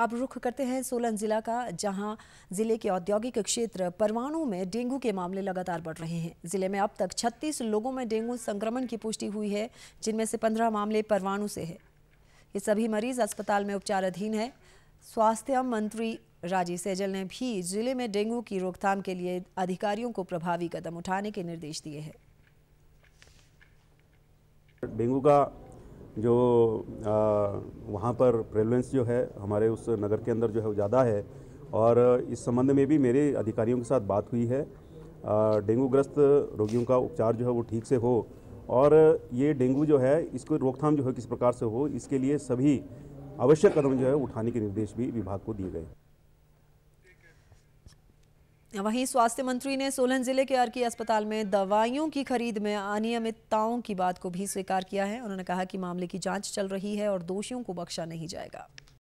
अब रुख करते हैं सोलन जिला का जहां जिले के औद्योगिक क्षेत्र परवाणु में डेंगू के मामले लगातार बढ़ रहे हैं जिले में अब तक 36 लोगों में डेंगू संक्रमण की पुष्टि हुई है जिनमें से 15 मामले परवाणु से है ये सभी मरीज अस्पताल में उपचार अधीन है स्वास्थ्य मंत्री राजीव सैजल ने भी जिले में डेंगू की रोकथाम के लिए अधिकारियों को प्रभावी कदम उठाने के निर्देश दिए हैं डेंगू का जो वहाँ पर प्रेवलेंस जो है हमारे उस नगर के अंदर जो है वो ज़्यादा है और इस संबंध में भी मेरे अधिकारियों के साथ बात हुई है डेंगू ग्रस्त रोगियों का उपचार जो है वो ठीक से हो और ये डेंगू जो है इसको रोकथाम जो है किस प्रकार से हो इसके लिए सभी आवश्यक कदम जो है उठाने के निर्देश भी विभाग को दिए गए वहीं स्वास्थ्य मंत्री ने सोलन जिले के अर्की अस्पताल में दवाइयों की खरीद में अनियमितताओं की बात को भी स्वीकार किया है उन्होंने कहा कि मामले की जांच चल रही है और दोषियों को बख्शा नहीं जाएगा